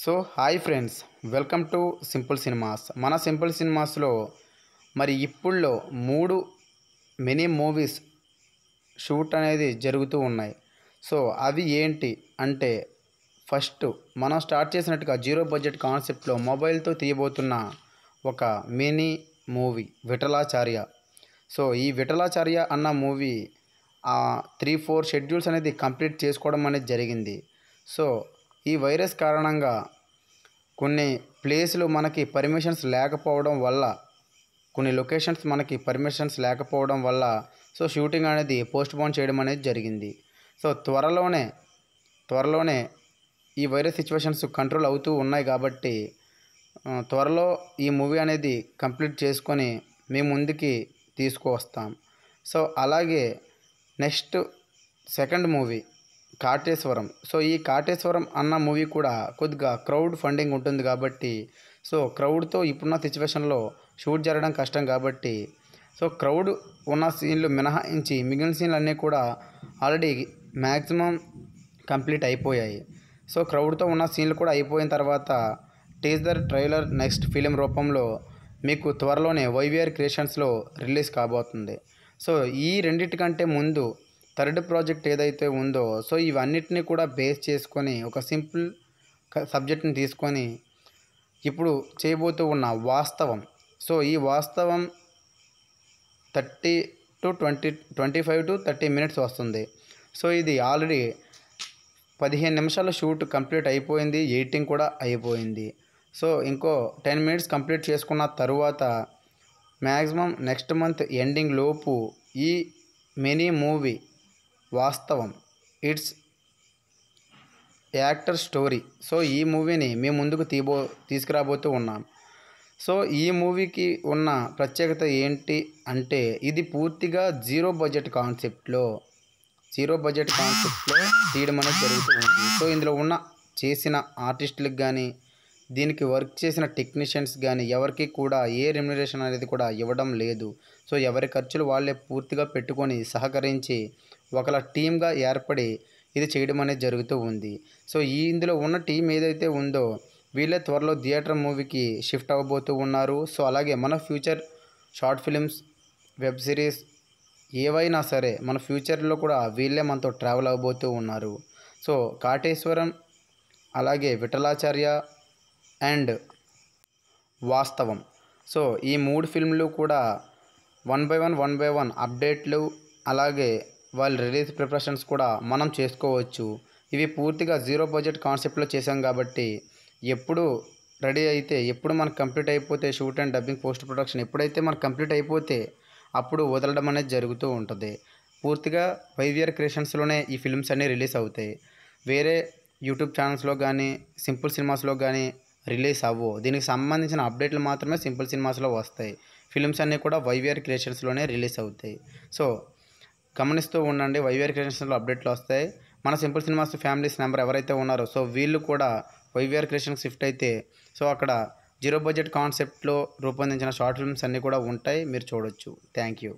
so hi friends welcome to Simple Cinemas మన Simple సినిమాస్లో మరి ఇప్పుడులో మూడు మినీ మూవీస్ షూట్ అనేది జరుగుతూ ఉన్నాయి సో అవి ఏంటి అంటే ఫస్ట్ మనం స్టార్ట్ చేసినట్టుగా జీరో బడ్జెట్ కాన్సెప్ట్లో మొబైల్తో తీయబోతున్న ఒక మినీ మూవీ విఠలాచార్య సో ఈ విఠలాచార్య అన్న మూవీ త్రీ ఫోర్ షెడ్యూల్స్ అనేది కంప్లీట్ చేసుకోవడం అనేది జరిగింది సో ఈ వైరస్ కారణంగా కొన్ని ప్లేసులు మనకి పర్మిషన్స్ లేకపోవడం వల్ల కొన్ని లొకేషన్స్ మనకి పర్మిషన్స్ లేకపోవడం వల్ల సో షూటింగ్ అనేది పోస్ట్ పోన్ చేయడం అనేది జరిగింది సో త్వరలోనే త్వరలోనే ఈ వైరస్ సిచ్యువేషన్స్ కంట్రోల్ అవుతూ ఉన్నాయి కాబట్టి త్వరలో ఈ మూవీ అనేది కంప్లీట్ చేసుకొని మీ ముందుకి తీసుకువస్తాం సో అలాగే next second movie Kateshwaram so ఈ కాటేశ్వరం అన్న మూవీ కూడా కొద్దిగా క్రౌడ్ ఫండింగ్ ఉంటుంది కాబట్టి సో క్రౌడ్తో ఇప్పుడున్న సిచ్యువేషన్లో షూట్ జరగడం కష్టం కాబట్టి సో క్రౌడ్ ఉన్న సీన్లు మినహాయించి మిగిలిన సీన్లు అన్నీ కూడా ఆల్రెడీ మ్యాక్సిమం కంప్లీట్ అయిపోయాయి సో క్రౌడ్తో ఉన్న సీన్లు కూడా అయిపోయిన తర్వాత టీజర్ ట్రైలర్ నెక్స్ట్ ఫిలిం రూపంలో మీకు త్వరలోనే వైవిఆర్ క్రియేషన్స్లో రిలీజ్ కాబోతుంది సో ఈ రెండింటి కంటే ముందు థర్డ్ ప్రాజెక్ట్ ఏదైతే ఉందో సో ఇవన్నిటిని కూడా బేస్ చేసుకొని ఒక సింపుల్ సబ్జెక్ట్ని తీసుకొని ఇప్పుడు చేయబోతూ ఉన్న వాస్తవం సో ఈ Vastavam thirty to twenty twenty five to thirty minutes వస్తుంది సో ఇది ఆల్రెడీ పదిహేను నిమిషాల షూట్ కంప్లీట్ అయిపోయింది ఎయిటింగ్ కూడా అయిపోయింది సో ఇంకో టెన్ మినిట్స్ కంప్లీట్ చేసుకున్న తరువాత మ్యాక్సిమం నెక్స్ట్ మంత్ ఎండింగ్ లోపు ఈ mini movie Vastavam it's actor story so ఈ మూవీని మీ ముందుకు తీబో తీసుకురాబోతూ ఉన్నాం సో ఈ మూవీకి ఉన్న ప్రత్యేకత ఏంటి అంటే ఇది పూర్తిగా జీరో బడ్జెట్ కాన్సెప్ట్లో జీరో బడ్జెట్ కాన్సెప్ట్లో తీయడం అనేది జరుగుతూ ఉంది సో ఇందులో ఉన్న చేసిన ఆర్టిస్టులకు కానీ దీనికి వర్క్ చేసిన టెక్నీషియన్స్ కానీ ఎవరికి కూడా ఏ రెమ్యునరేషన్ అనేది కూడా ఇవ్వడం లేదు సో ఎవరి ఖర్చులు వాళ్ళే పూర్తిగా పెట్టుకొని సహకరించి ఒకలా టీమ్గా ఏర్పడి ఇది చేయడం అనేది జరుగుతూ ఉంది సో ఈ ఇందులో ఉన్న టీం ఏదైతే ఉందో వీళ్ళే త్వరలో థియేటర్ మూవీకి షిఫ్ట్ అవ్వబోతూ ఉన్నారు సో అలాగే మన future short films web series ఏవైనా సరే మన ఫ్యూచర్లో కూడా వీళ్ళే మనతో ట్రావెల్ అవ్వబోతూ ఉన్నారు సో కాటేశ్వరం అలాగే విఠలాచార్య అండ్ వాస్తవం సో ఈ మూడు ఫిల్మ్లు కూడా one by one one by one అప్డేట్లు అలాగే వాళ్ళ రిలీజ్ ప్రిపరేషన్స్ కూడా మనం చేసుకోవచ్చు ఇవి పూర్తిగా జీరో బడ్జెట్ కాన్సెప్ట్లో చేసాం కాబట్టి ఎప్పుడు రెడీ అయితే ఎప్పుడు మనకు కంప్లీట్ అయిపోతే shoot and dubbing post production ఎప్పుడైతే మనకు కంప్లీట్ అయిపోతే అప్పుడు వదలడం అనేది జరుగుతూ ఉంటుంది పూర్తిగా ఇయర్ క్రియేషన్స్లోనే ఈ ఫిల్మ్స్ అన్నీ రిలీజ్ అవుతాయి వేరే యూట్యూబ్ ఛానల్స్లో కానీ సింపుల్ సినిమాస్లో కానీ రిలీజ్ అవ్వవు దీనికి సంబంధించిన అప్డేట్లు మాత్రమే సింపుల్ సినిమాస్లో వస్తాయి ఫిల్మ్స్ అన్నీ కూడా వైవిఆర్ క్రియేషన్స్లోనే రిలీజ్ అవుతాయి సో గమనిస్తూ ఉండండి వైవిఆర్ క్రియేషన్స్లో అప్డేట్లు వస్తాయి మన సింపుల్ సినిమాస్ ఫ్యామిలీస్ నెంబర్ ఎవరైతే ఉన్నారో సో వీళ్ళు కూడా వైవిఆర్ క్రియేషన్కి షిఫ్ట్ అయితే సో అక్కడ జీరో బడ్జెట్ కాన్సెప్ట్లో రూపొందించిన షార్ట్ ఫిల్మ్స్ అన్నీ కూడా ఉంటాయి మీరు చూడొచ్చు థ్యాంక్ యూ